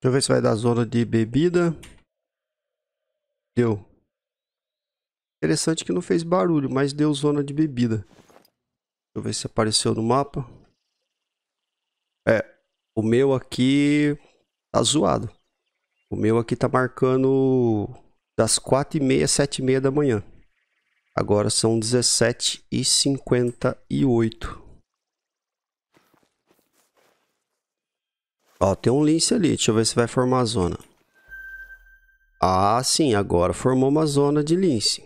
Deixa eu ver se vai dar zona de bebida. Deu. Interessante que não fez barulho, mas deu zona de bebida. Deixa eu ver se apareceu no mapa. É, o meu aqui tá zoado. O meu aqui tá marcando das 4 e meia, sete 7 meia da manhã. Agora são 17 e 58 Ó, tem um lince ali. Deixa eu ver se vai formar a zona. Ah, sim. Agora formou uma zona de lince.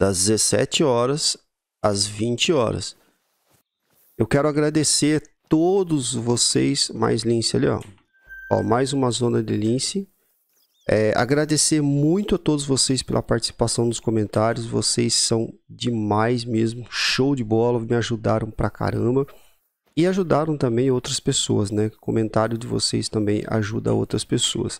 Das 17 horas às 20 horas. Eu quero agradecer a todos vocês. Mais lince ali, ó. Ó, mais uma zona de lince. É, agradecer muito a todos vocês pela participação nos comentários. Vocês são demais mesmo. Show de bola. Me ajudaram pra caramba e ajudaram também outras pessoas, né? O comentário de vocês também ajuda outras pessoas.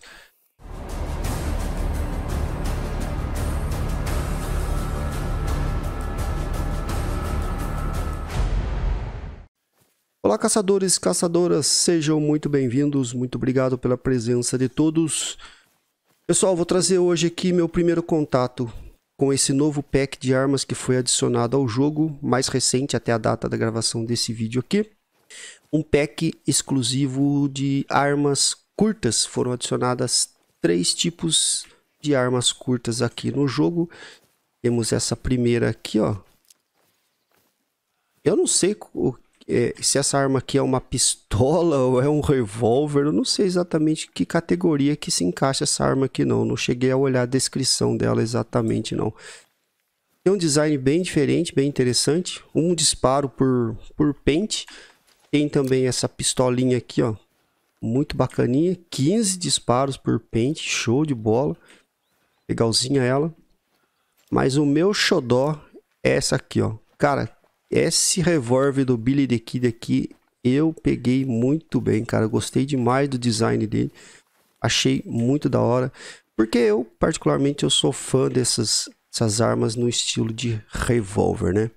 Olá, caçadores e caçadoras, sejam muito bem-vindos, muito obrigado pela presença de todos. Pessoal, vou trazer hoje aqui meu primeiro contato com esse novo pack de armas que foi adicionado ao jogo, mais recente até a data da gravação desse vídeo aqui um pack exclusivo de armas curtas. Foram adicionadas três tipos de armas curtas aqui no jogo. Temos essa primeira aqui, ó. Eu não sei o, é, se essa arma aqui é uma pistola ou é um revólver. Eu não sei exatamente que categoria que se encaixa essa arma aqui, não. Não cheguei a olhar a descrição dela exatamente, não. Tem um design bem diferente, bem interessante. Um disparo por, por pente. Tem também essa pistolinha aqui, ó. Muito bacaninha. 15 disparos por pente. Show de bola. Legalzinha ela. Mas o meu xodó é essa aqui, ó. Cara, esse revólver do Billy the Kid aqui, eu peguei muito bem, cara. gostei demais do design dele. Achei muito da hora. Porque eu, particularmente, eu sou fã dessas, dessas armas no estilo de revólver, né?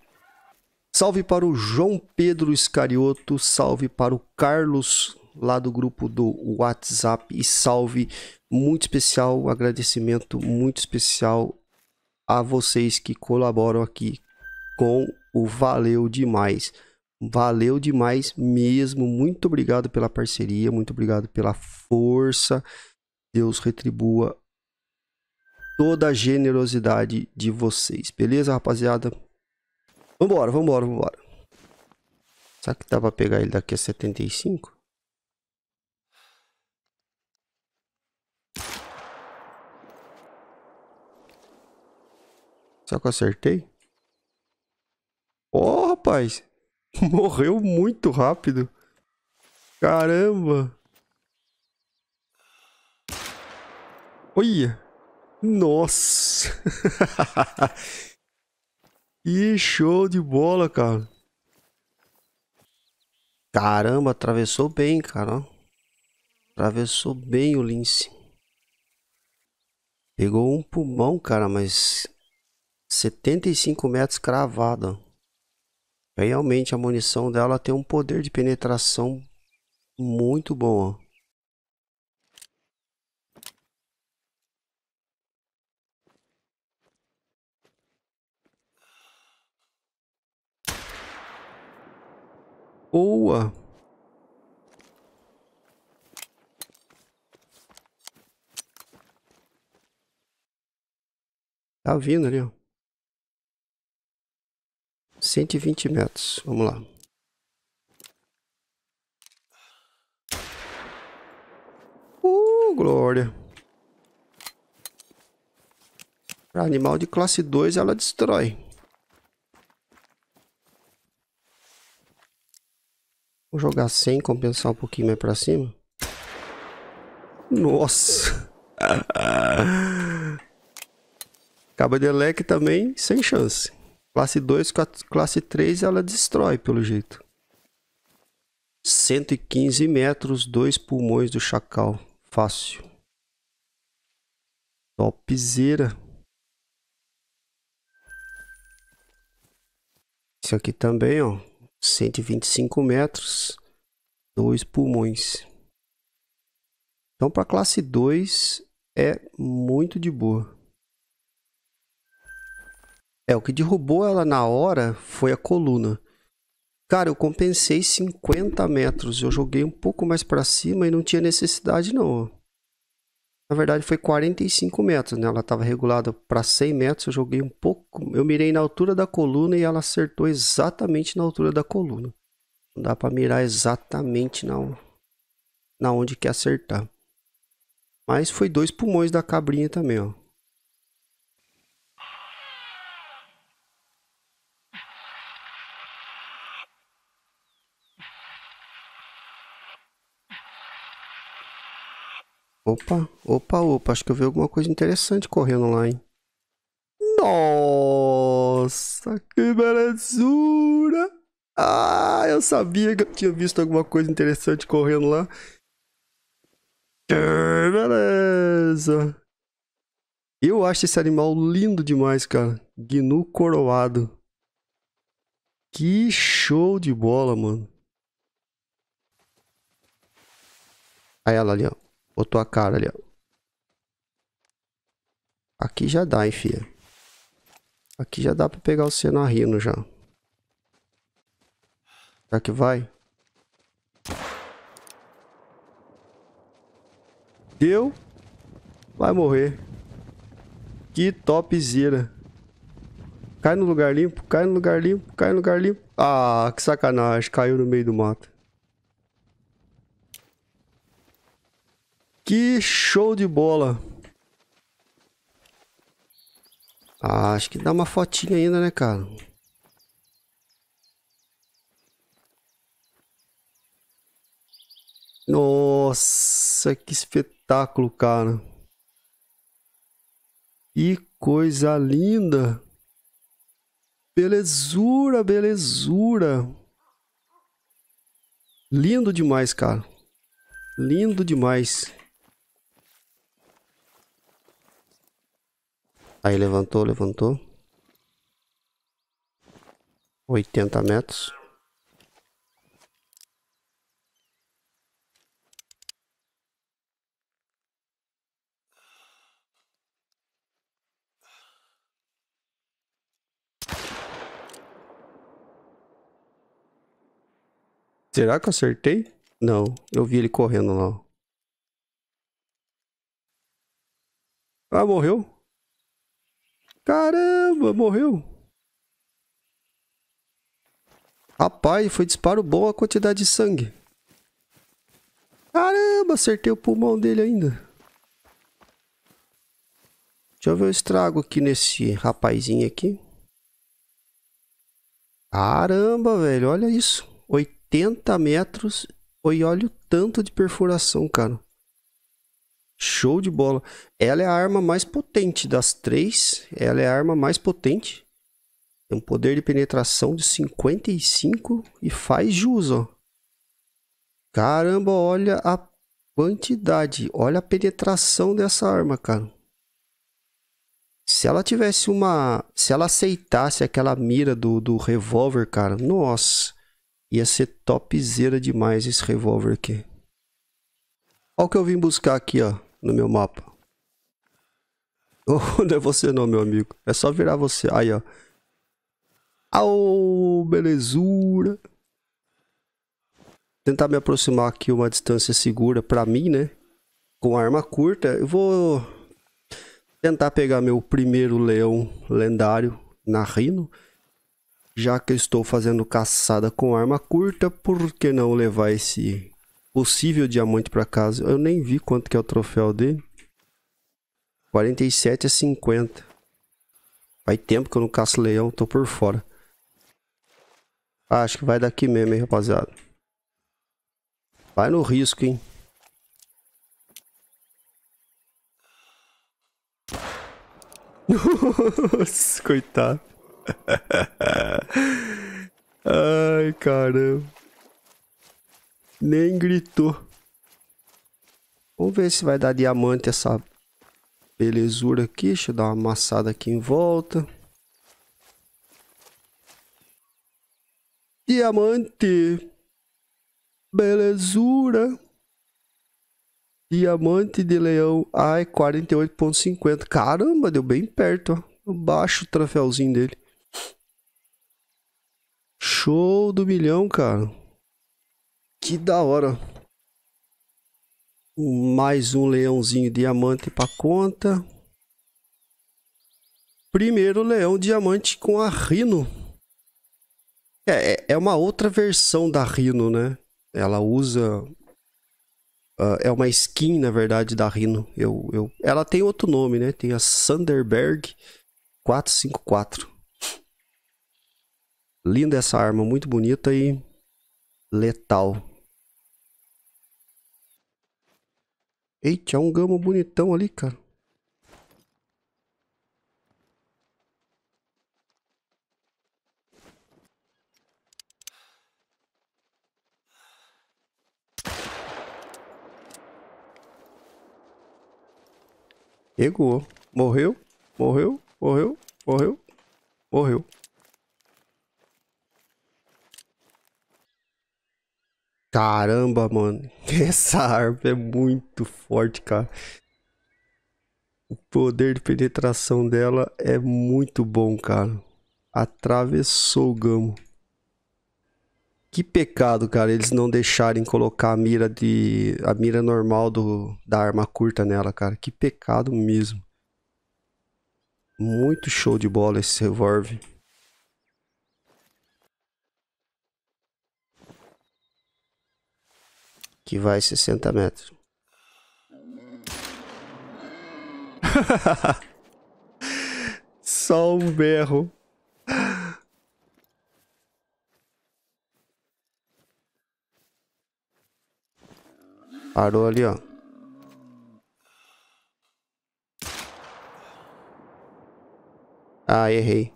Salve para o João Pedro Iscarioto, salve para o Carlos lá do grupo do WhatsApp e salve muito especial, um agradecimento muito especial a vocês que colaboram aqui com o Valeu Demais. Valeu demais mesmo, muito obrigado pela parceria, muito obrigado pela força. Deus retribua toda a generosidade de vocês, beleza, rapaziada? Vambora, vambora, vambora. Será que dá pra pegar ele daqui a 75? Será que eu acertei? Ó, oh, rapaz. Morreu muito rápido. Caramba. Olha. Nossa. E show de bola, cara. Caramba, atravessou bem, cara. Atravessou bem o lince. Pegou um pulmão, cara, mas 75 metros cravada. Realmente a munição dela tem um poder de penetração muito bom. boa. Tá vindo ali, ó. 120 metros. Vamos lá. Uh, glória. Pra animal de classe 2 ela destrói. Vou jogar sem compensar um pouquinho mais pra cima. Nossa! Cabo de leque também, sem chance. Classe 2, classe 3, ela destrói, pelo jeito. 115 metros, dois pulmões do Chacal. Fácil. Topzera. Isso aqui também, ó. 125 metros, dois pulmões. Então, para classe 2 é muito de boa. É, o que derrubou ela na hora foi a coluna. Cara, eu compensei 50 metros. Eu joguei um pouco mais para cima e não tinha necessidade não, na verdade foi 45 metros, né? Ela estava regulada para 100 metros, eu joguei um pouco, eu mirei na altura da coluna e ela acertou exatamente na altura da coluna. Não dá para mirar exatamente na, na onde quer acertar. Mas foi dois pulmões da cabrinha também, ó. Opa, opa, opa. Acho que eu vi alguma coisa interessante correndo lá, hein? Nossa, que belezura! Ah, eu sabia que eu tinha visto alguma coisa interessante correndo lá. Que beleza! Eu acho esse animal lindo demais, cara. Gnu coroado. Que show de bola, mano. Aí ela ali, ó. Botou a cara ali, ó. Aqui já dá, hein, filha. Aqui já dá pra pegar o Senarino já. Será que vai? Deu. Vai morrer. Que topzera. Cai no lugar limpo, cai no lugar limpo, cai no lugar limpo. Ah, que sacanagem. Caiu no meio do mato. Que show de bola! Ah, acho que dá uma fotinha ainda, né, cara? Nossa, que espetáculo, cara. Que coisa linda. Belezura, belezura. Lindo demais, cara. Lindo demais. Aí levantou, levantou. 80 metros. Será que eu acertei? Não, eu vi ele correndo lá. Ah, morreu? Caramba, morreu. Rapaz, foi disparo bom a quantidade de sangue. Caramba, acertei o pulmão dele ainda. Deixa eu ver o estrago aqui nesse rapazinho aqui. Caramba, velho, olha isso. 80 metros. Oi, olha o tanto de perfuração, cara. Show de bola. Ela é a arma mais potente das três. Ela é a arma mais potente. Tem um poder de penetração de 55 e faz jus, ó. Caramba, olha a quantidade. Olha a penetração dessa arma, cara. Se ela tivesse uma. Se ela aceitasse aquela mira do, do revólver, cara, nossa. Ia ser topzera demais esse revólver aqui. Olha o que eu vim buscar aqui, ó no meu mapa. Oh, não é você não, meu amigo. É só virar você. Aí, ó. Au, belezura. Tentar me aproximar aqui uma distância segura pra mim, né? Com arma curta. Eu vou tentar pegar meu primeiro leão lendário na rino, Já que eu estou fazendo caçada com arma curta, por que não levar esse possível diamante para casa. Eu nem vi quanto que é o troféu dele. 47 a 50. Faz tempo que eu não caço leão, tô por fora. Ah, acho que vai daqui mesmo, hein, rapaziada. Vai no risco, hein. Nossa, coitado. Ai, caramba. Nem gritou. Vamos ver se vai dar diamante essa belezura aqui. Deixa eu dar uma amassada aqui em volta. Diamante. Belezura. Diamante de leão. Ai, 48.50. Caramba, deu bem perto, ó. Baixo o troféuzinho dele. Show do milhão, cara. Que da hora. Mais um leãozinho diamante para conta. Primeiro leão diamante com a Rino. É, é, é uma outra versão da Rino, né? Ela usa. Uh, é uma skin, na verdade, da Rino. Eu, eu, ela tem outro nome, né? Tem a Thunderberg 454. Linda essa arma, muito bonita e letal. Eita, é um gamo bonitão ali, cara. Pegou. Morreu, morreu, morreu, morreu, morreu. Caramba, mano. Essa arma é muito forte, cara. O poder de penetração dela é muito bom, cara. Atravessou o gamo. Que pecado, cara, eles não deixarem colocar a mira de a mira normal do da arma curta nela, cara. Que pecado mesmo. Muito show de bola esse revólver. que vai 60 metros. Só um berro. Parou ali, ó. Ah, errei.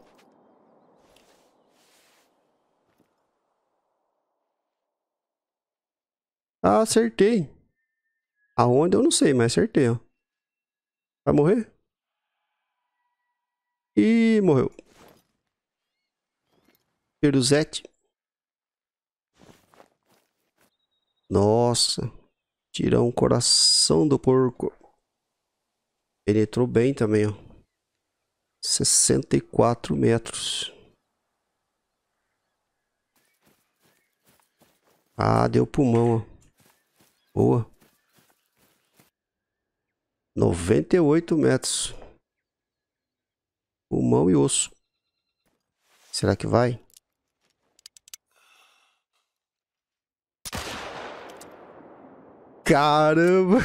Ah, acertei. Aonde eu não sei, mas acertei, ó. Vai morrer? E morreu. Peruzete. Nossa. tirou um coração do porco. Penetrou bem também, ó. 64 metros. Ah, deu pulmão, ó. Boa. 98 metros. Pulmão e osso. Será que vai? Caramba!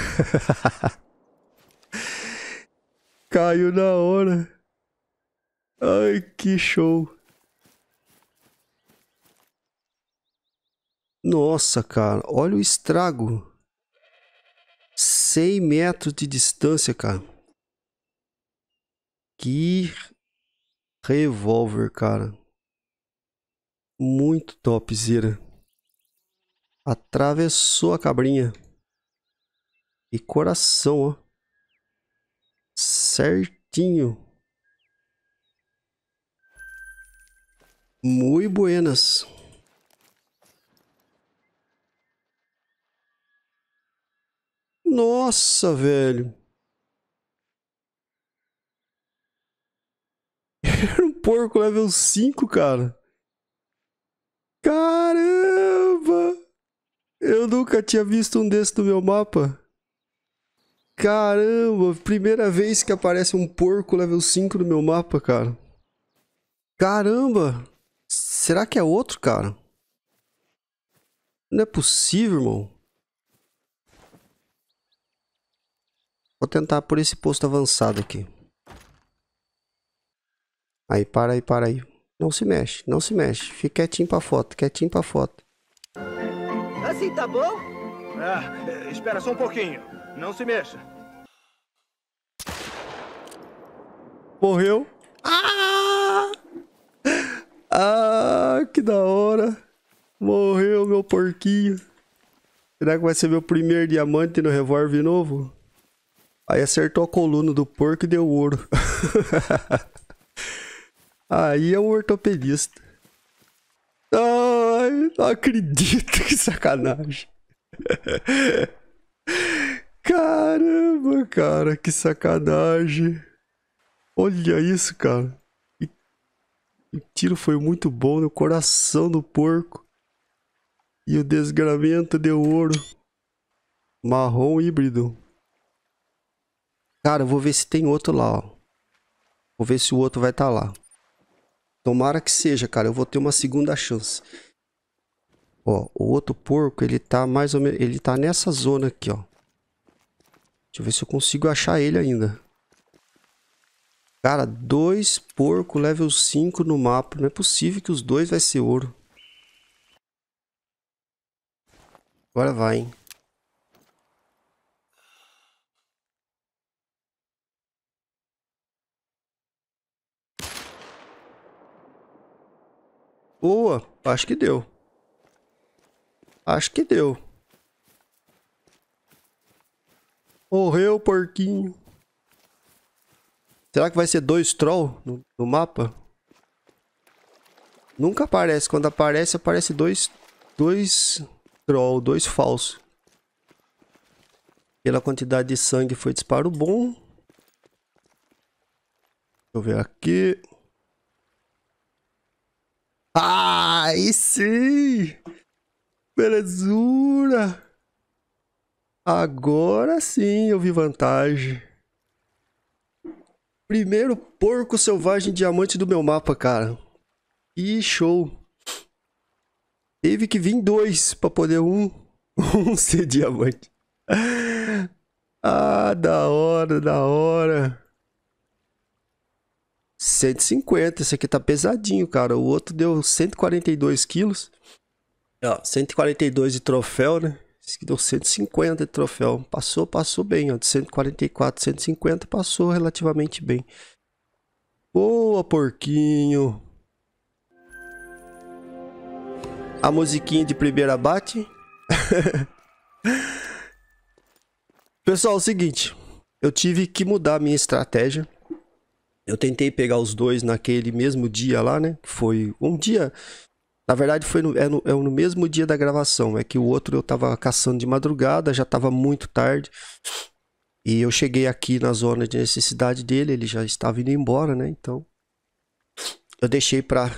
Caiu na hora. Ai, que show. Nossa, cara, olha o estrago. 100 metros de distância, cara. Que revólver, cara. Muito topzera. Atravessou a cabrinha. E coração, ó. Certinho. Muito buenas. Nossa, velho. Era um porco level 5, cara. Caramba! Eu nunca tinha visto um desse no meu mapa. Caramba, primeira vez que aparece um porco level 5 no meu mapa, cara. Caramba! Será que é outro, cara? Não é possível, irmão. Vou tentar por esse posto avançado aqui. Aí, para aí, para aí. Não se mexe, não se mexe. Fique quietinho pra foto, quietinho pra foto. Assim tá bom? Ah, espera só um pouquinho. Não se mexa. Morreu. Ah! Ah, que da hora. Morreu meu porquinho. Será que vai ser meu primeiro diamante no revólver novo? Aí acertou a coluna do porco e deu ouro. Aí é um ortopedista. Ai, não acredito, que sacanagem. Caramba, cara, que sacanagem. Olha isso, cara. O tiro foi muito bom no coração do porco. E o desgramento deu ouro. Marrom híbrido. Cara, eu vou ver se tem outro lá, ó. Vou ver se o outro vai estar tá lá. Tomara que seja, cara. Eu vou ter uma segunda chance. Ó, o outro porco, ele tá mais ou menos... Ele tá nessa zona aqui, ó. Deixa eu ver se eu consigo achar ele ainda. Cara, dois porco level 5 no mapa. Não é possível que os dois vai ser ouro. Agora vai, hein. Boa. Acho que deu. Acho que deu. Morreu, porquinho. Será que vai ser dois troll no, no mapa? Nunca aparece. Quando aparece, aparece dois... Dois troll, dois falsos. Pela quantidade de sangue foi disparo bom. Deixa eu ver aqui. Ah, sim! Belezura! Agora sim eu vi vantagem. Primeiro porco selvagem diamante do meu mapa, cara. Que show! Teve que vir dois para poder um, um ser diamante. Ah, da hora, da hora. 150, esse aqui tá pesadinho, cara. O outro deu 142 quilos. É, ó, 142 de troféu, né? Esse aqui deu 150 de troféu. Passou, passou bem, ó. De 144, 150, passou relativamente bem. Boa, porquinho. A musiquinha de primeira bate. Pessoal, é o seguinte. Eu tive que mudar a minha estratégia. Eu tentei pegar os dois naquele mesmo dia lá, né? Foi um dia. Na verdade, foi no, é no, é no mesmo dia da gravação. É que o outro eu tava caçando de madrugada, já tava muito tarde. E eu cheguei aqui na zona de necessidade dele, ele já estava indo embora, né? Então, eu deixei para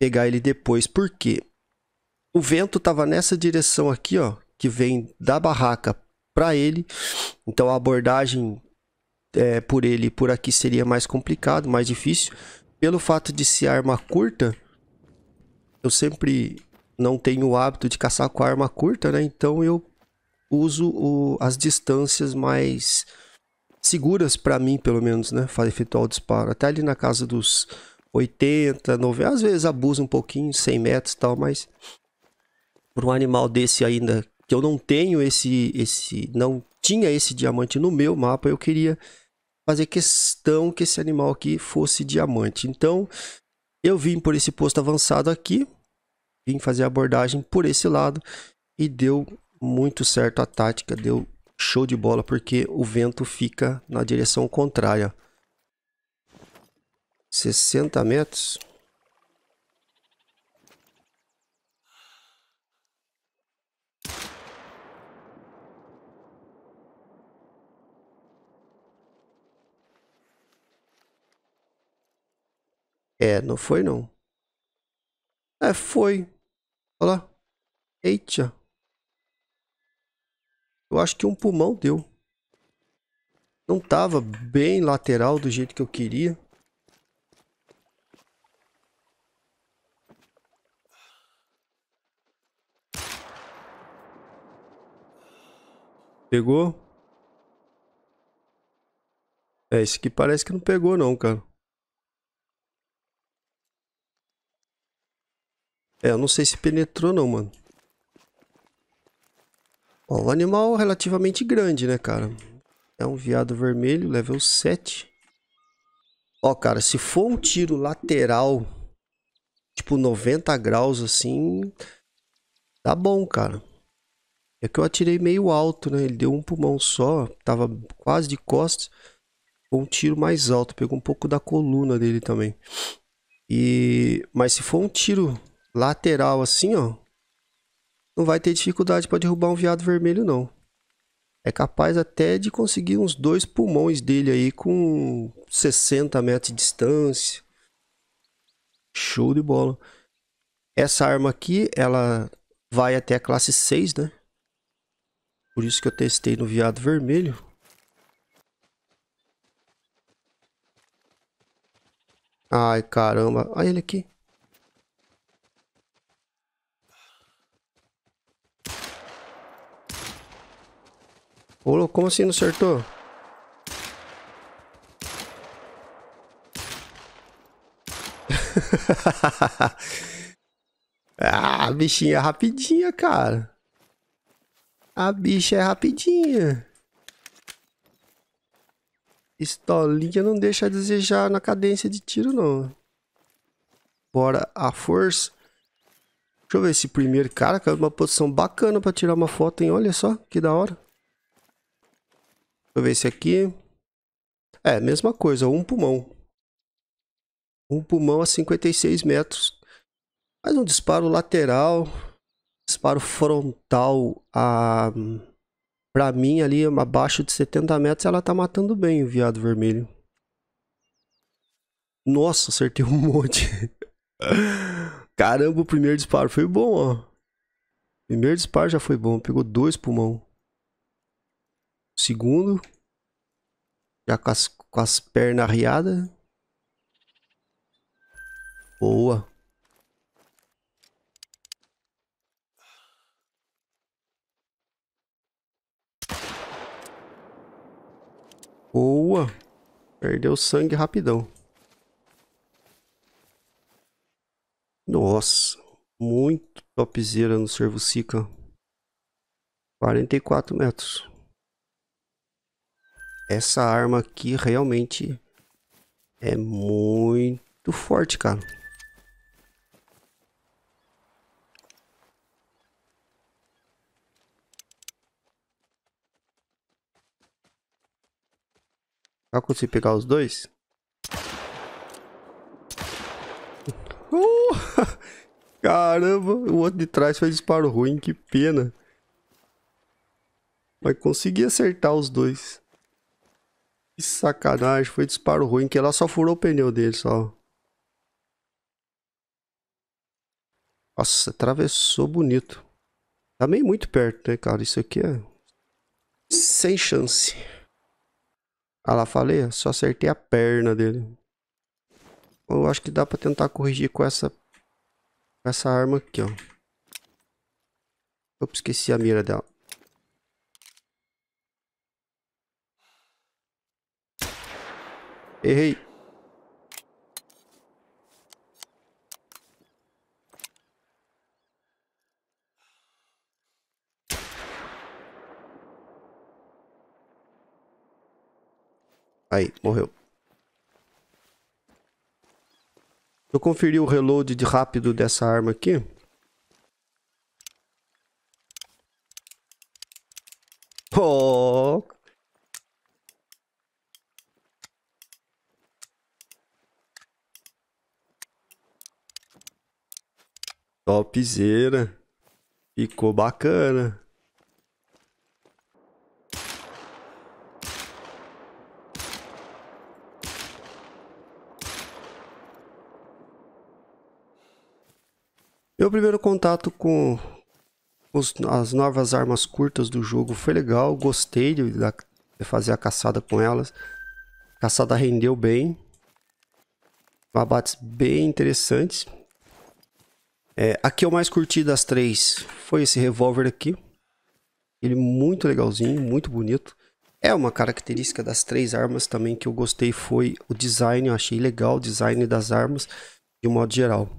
pegar ele depois. Por quê? O vento tava nessa direção aqui, ó, que vem da barraca para ele. Então a abordagem é, por ele por aqui seria mais complicado, mais difícil. Pelo fato de ser arma curta, eu sempre não tenho o hábito de caçar com arma curta, né? Então eu uso o, as distâncias mais seguras para mim, pelo menos, né? Fazer efetuar o disparo. Até ali na casa dos 80, 90, às vezes abuso um pouquinho, 100 metros e tal, mas por um animal desse ainda que eu não tenho esse esse não tinha esse diamante no meu mapa, eu queria fazer questão que esse animal aqui fosse diamante. Então, eu vim por esse posto avançado aqui, vim fazer a abordagem por esse lado e deu muito certo a tática, deu show de bola porque o vento fica na direção contrária. 60 metros. É, não foi não. É, foi. Olha lá. Eita. Eu acho que um pulmão deu. Não tava bem lateral do jeito que eu queria. Pegou? É, esse aqui parece que não pegou não, cara. É, eu não sei se penetrou não, mano. Ó, o animal é relativamente grande, né, cara? É um viado vermelho, level 7. Ó, cara, se for um tiro lateral, tipo 90 graus, assim, tá bom, cara. É que eu atirei meio alto, né? Ele deu um pulmão só, tava quase de costas. Foi um tiro mais alto, pegou um pouco da coluna dele também. E... Mas se for um tiro lateral assim, ó, não vai ter dificuldade para derrubar um veado vermelho, não. É capaz até de conseguir uns dois pulmões dele aí com 60 metros de distância. Show de bola. Essa arma aqui, ela vai até a classe 6, né? Por isso que eu testei no veado vermelho. Ai, caramba. Olha ele aqui. Ô, como assim não acertou? ah, a bichinha é rapidinha, cara. A bicha é rapidinha. Pistolinha não deixa a desejar na cadência de tiro, não. Bora a força. Deixa eu ver esse primeiro cara. Caiu é uma posição bacana pra tirar uma foto, hein? Olha só, que da hora eu ver esse aqui. É, mesma coisa, um pulmão. Um pulmão a 56 metros. Mais um disparo lateral. Disparo frontal a. Pra mim, ali abaixo de 70 metros, ela tá matando bem o viado vermelho. Nossa, acertei um monte. Caramba, o primeiro disparo foi bom, ó. Primeiro disparo já foi bom. Pegou dois pulmão segundo. Já com as, com as pernas arriadas. Boa. Boa. Perdeu sangue rapidão. Nossa. Muito topzera no servo Sica. 44 metros essa arma aqui realmente é muito forte, cara. Será consegui pegar os dois? Uh! Caramba, o outro de trás foi disparo ruim, que pena. Mas consegui acertar os dois. Que sacanagem, foi disparo ruim que ela só furou o pneu dele, só. Nossa, atravessou bonito. Tá meio muito perto, né, cara? Isso aqui é... Sem chance. Ah lá, falei? Só acertei a perna dele. Eu acho que dá pra tentar corrigir com essa... Com essa arma aqui, ó. Eu esqueci a mira dela. Errei. Aí, morreu. Eu conferi o reload de rápido dessa arma aqui. Topzera. Ficou bacana. Meu primeiro contato com os, as novas armas curtas do jogo foi legal, gostei de, de, fazer a caçada com elas. A caçada rendeu bem, abates bem interessantes. É, aqui eu mais curti das três foi esse revólver aqui. Ele muito legalzinho, muito bonito. É uma característica das três armas também que eu gostei foi o design. Eu achei legal o design das armas de um modo geral.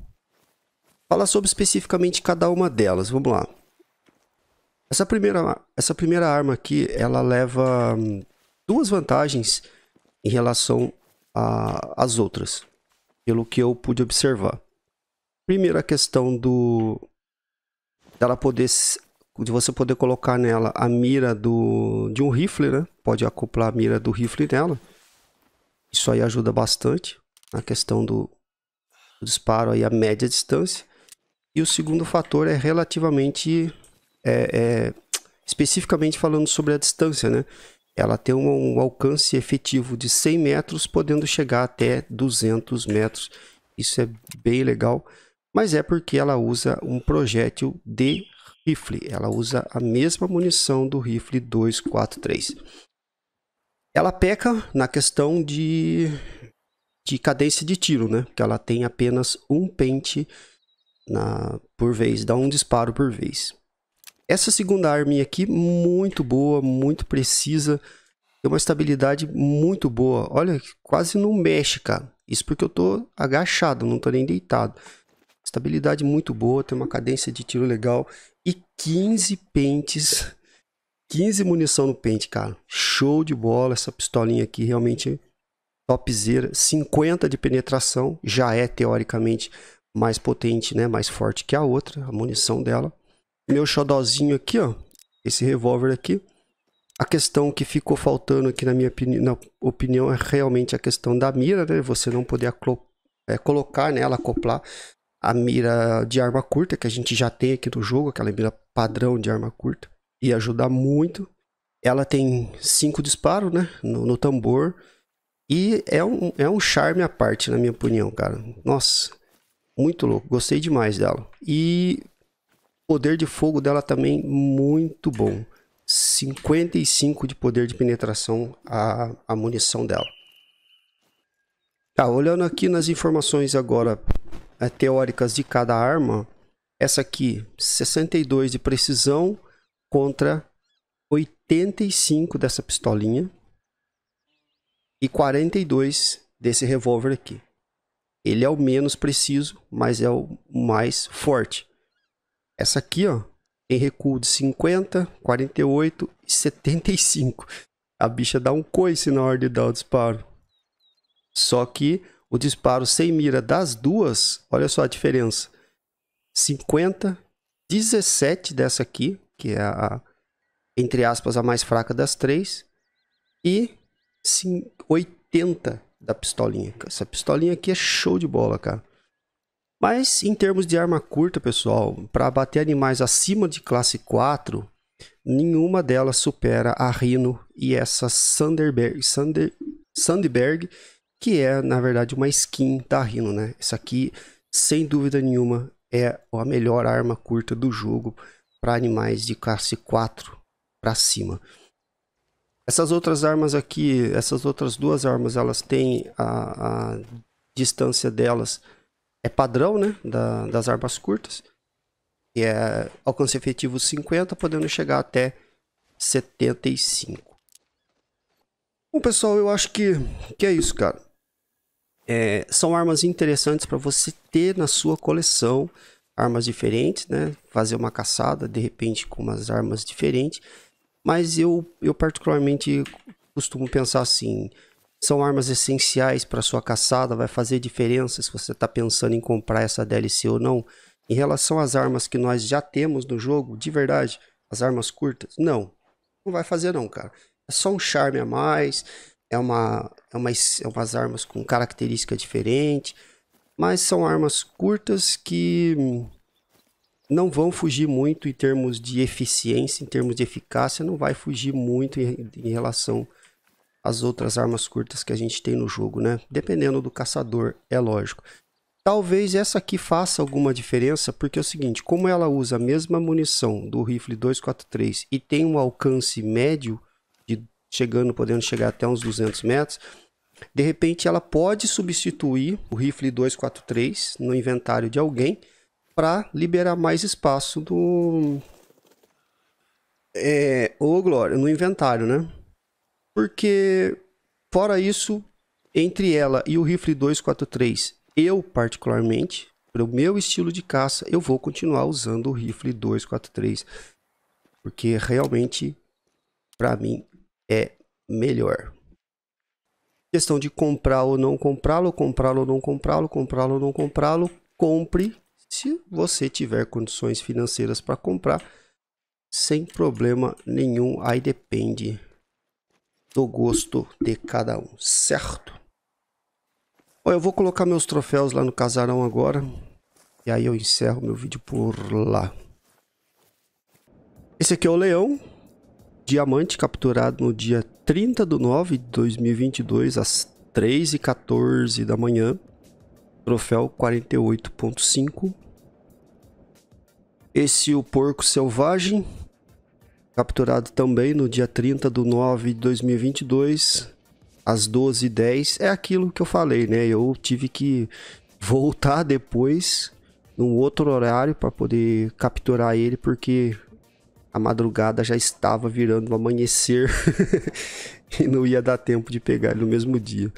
Falar sobre especificamente cada uma delas. Vamos lá. Essa primeira, essa primeira arma aqui, ela leva hum, duas vantagens em relação às outras, pelo que eu pude observar. Primeiro a questão do dela poder de você poder colocar nela a mira do de um rifle, né? Pode acoplar a mira do rifle nela. Isso aí ajuda bastante na questão do, do disparo aí a média distância. E o segundo fator é relativamente é, é, especificamente falando sobre a distância, né? Ela tem um, um alcance efetivo de 100 metros, podendo chegar até 200 metros. Isso é bem legal mas é porque ela usa um projétil de rifle. Ela usa a mesma munição do rifle 243. Ela peca na questão de, de cadência de tiro, né? Porque ela tem apenas um pente na, por vez, dá um disparo por vez. Essa segunda arminha aqui, muito boa, muito precisa, tem uma estabilidade muito boa. Olha, quase não mexe, cara. Isso porque eu tô agachado, não tô nem deitado. Estabilidade muito boa, tem uma cadência de tiro legal e 15 pentes, 15 munição no pente, cara. Show de bola essa pistolinha aqui, realmente topzera. 50 de penetração, já é teoricamente mais potente, né, mais forte que a outra, a munição dela. Meu xodózinho aqui, ó, esse revólver aqui. A questão que ficou faltando aqui na minha opini na opinião é realmente a questão da mira, né? Você não poder é, colocar nela, acoplar a mira de arma curta que a gente já tem aqui no jogo, aquela mira padrão de arma curta, e ajudar muito. Ela tem cinco disparos, né, no, no tambor. E é um, é um charme à parte, na minha opinião, cara. Nossa, muito louco. Gostei demais dela. E poder de fogo dela também muito bom. 55 de poder de penetração a, a munição dela. Tá, olhando aqui nas informações agora é, teóricas de cada arma, essa aqui, 62 de precisão contra 85 dessa pistolinha e 42 desse revólver aqui. Ele é o menos preciso, mas é o mais forte. Essa aqui, ó, tem recuo de 50, 48 e 75. A bicha dá um coice na hora de dar o disparo. Só que o disparo sem mira das duas, olha só a diferença. 50, 17 dessa aqui, que é a, entre aspas, a mais fraca das três, e 80 da pistolinha. Essa pistolinha aqui é show de bola, cara. Mas em termos de arma curta, pessoal, para bater animais acima de classe 4, nenhuma delas supera a Rhino e essa Sanderberg, Sander, Sandberg que é na verdade uma skin da tá, Rhino, né? Isso aqui, sem dúvida nenhuma, é a melhor arma curta do jogo para animais de classe 4 para cima. Essas outras armas aqui, essas outras duas armas, elas têm a, a distância delas é padrão, né, da, das armas curtas. E é alcance efetivo 50, podendo chegar até 75. Bom, pessoal, eu acho que, que é isso, cara. É, são armas interessantes para você ter na sua coleção armas diferentes, né? Fazer uma caçada de repente com umas armas diferentes. Mas eu, eu particularmente costumo pensar assim: são armas essenciais para sua caçada, vai fazer diferença se você está pensando em comprar essa DLC ou não. Em relação às armas que nós já temos no jogo, de verdade, as armas curtas, não, não vai fazer não, cara. É só um charme a mais, é uma é umas, umas armas com característica diferente. Mas são armas curtas que não vão fugir muito em termos de eficiência, em termos de eficácia, não vai fugir muito em, em relação às outras armas curtas que a gente tem no jogo, né? Dependendo do caçador, é lógico. Talvez essa aqui faça alguma diferença, porque é o seguinte, como ela usa a mesma munição do rifle 243 e tem um alcance médio, chegando, podendo chegar até uns 200 metros, de repente ela pode substituir o rifle 243 no inventário de alguém para liberar mais espaço do. É, ou Glória, no inventário, né? Porque, fora isso, entre ela e o rifle 243, eu particularmente, para o meu estilo de caça, eu vou continuar usando o rifle 243, porque realmente para mim é melhor. Questão de comprar ou não comprá-lo, comprá-lo ou não comprá-lo, comprá-lo ou não comprá-lo. Compre se você tiver condições financeiras para comprar, sem problema nenhum. Aí depende do gosto de cada um, certo? Ó, eu vou colocar meus troféus lá no casarão agora. E aí eu encerro meu vídeo por lá. Esse aqui é o leão diamante capturado no dia 30 de nove de 2022, às 3h14 da manhã. Troféu 48.5. Esse o porco selvagem, capturado também no dia 30 de nove de 2022, às 12h10. É aquilo que eu falei, né? Eu tive que voltar depois, num outro horário, para poder capturar ele, porque a madrugada já estava virando o amanhecer e não ia dar tempo de pegar ele no mesmo dia.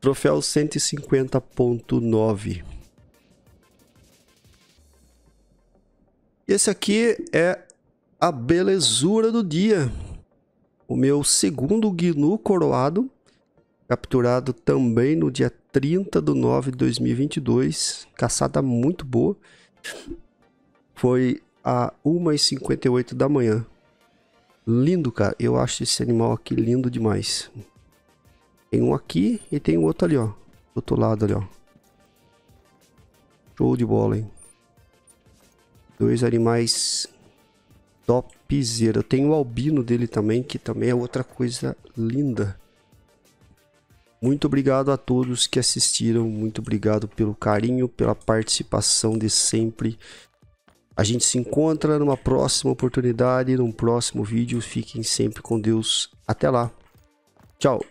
Troféu 150.9. Esse aqui é a belezura do dia. O meu segundo Gnu coroado, capturado também no dia 30 de 9 de 2022. Caçada muito boa. Foi a 1h58 da manhã. Lindo, cara. Eu acho esse animal aqui lindo demais. Tem um aqui e tem outro ali, ó. Do outro lado ali, ó. Show de bola, hein? Dois animais topzera. Eu tenho o albino dele também, que também é outra coisa linda. Muito obrigado a todos que assistiram, muito obrigado pelo carinho, pela participação de sempre. A gente se encontra numa próxima oportunidade, num próximo vídeo. Fiquem sempre com Deus. Até lá. Tchau.